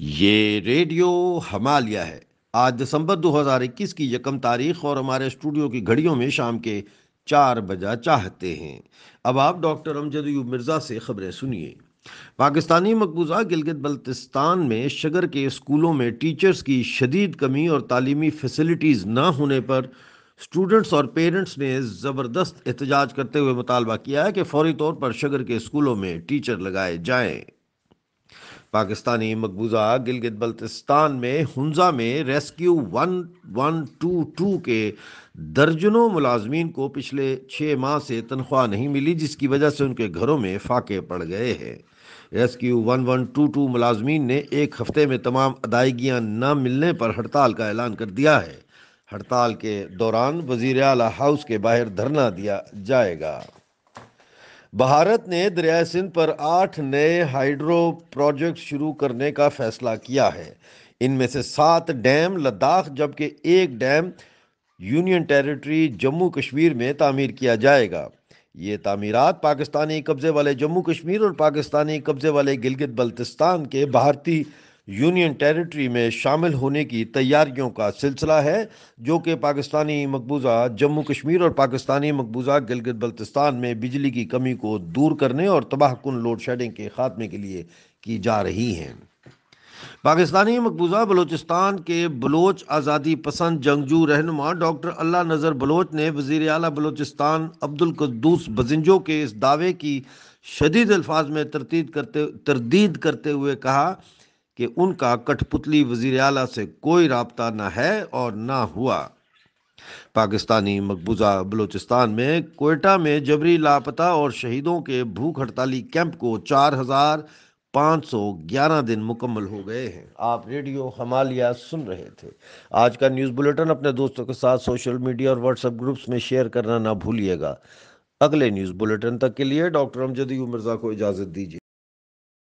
ये रेडियो हमालिया है आज दिसंबर 2021 की यकम तारीख और हमारे स्टूडियो की घड़ियों में शाम के चार बजा चाहते हैं अब आप डॉक्टर अमजद मिर्ज़ा से खबरें सुनिए पाकिस्तानी मकबूजा गिलगित बल्तिस्तान में शगर के स्कूलों में टीचर्स की शदीद कमी और तालीमी फैसिलिटीज़ ना होने पर स्टूडेंट्स और पेरेंट्स ने ज़बरदस्त एहतजाज करते हुए मुतालबा किया है कि फौरी तौर पर शगर के स्कूलों में टीचर लगाए जाएँ पाकिस्तानी मकबूजा गिलगित बल्तिस्तान में हंजा में rescue one one two two के दर्जनों मुलाजमीन को पिछले छः माह से तनख्वाह नहीं मिली जिसकी वजह से उनके घरों में फाके पड़ गए हैं rescue one one two two मुलाजमीन ने एक हफ्ते में तमाम अदायगियाँ न मिलने पर हड़ताल का ऐलान कर दिया है हड़ताल के दौरान वजीर अला हाउस के बाहर धरना दिया जाएगा भारत ने दरिया सिंध पर आठ नए हाइड्रो प्रोजेक्ट शुरू करने का फैसला किया है इनमें से सात डैम लद्दाख जबकि एक dam union territory Jammu Kashmir में तामीर किया जाएगा ये तमीरत पाकिस्तानी कब्ज़े वाले जम्मू कश्मीर और पाकिस्तानी कब्ज़े वाले गिलगित बल्तिस्तान के भारतीय यूनियन टेरिटरी में शामिल होने की तैयारियों का सिलसिला है जो कि पाकिस्तानी मकबूजा जम्मू कश्मीर और पाकिस्तानी मकबूजा गिलगित बल्तिस्तान में बिजली की कमी को दूर करने और तबाह लोड शेडिंग के खात्मे के लिए की जा रही हैं पाकिस्तानी मकबूजा बलोचिस्तान के बलोच आज़ादी पसंद जंगजू रहनुमा डॉक्टर अल्लाह नज़र बलोच ने वजीर अला बलोचिस्तान अब्दुलकदूस बजिंजो के इस दावे की शदीद अल्फाज में तरतीद करते तरदीद करते हुए कहा कि उनका कठपुतली वजीर अला से कोई रबता ना है और ना हुआ पाकिस्तानी मकबूजा बलूचिस्तान में कोयटा में जबरी लापता और शहीदों के भूख हड़ताली कैंप को चार हजार पाँच सौ ग्यारह दिन मुकम्मल हो गए हैं आप रेडियो हमालिया सुन रहे थे आज का न्यूज़ बुलेटिन अपने दोस्तों के साथ सोशल मीडिया और व्हाट्सएप ग्रुप्स में शेयर करना ना भूलिएगा अगले न्यूज़ बुलेटिन तक के लिए डॉक्टर अमजदी मिर्ज़ा को इजाज़त दीजिए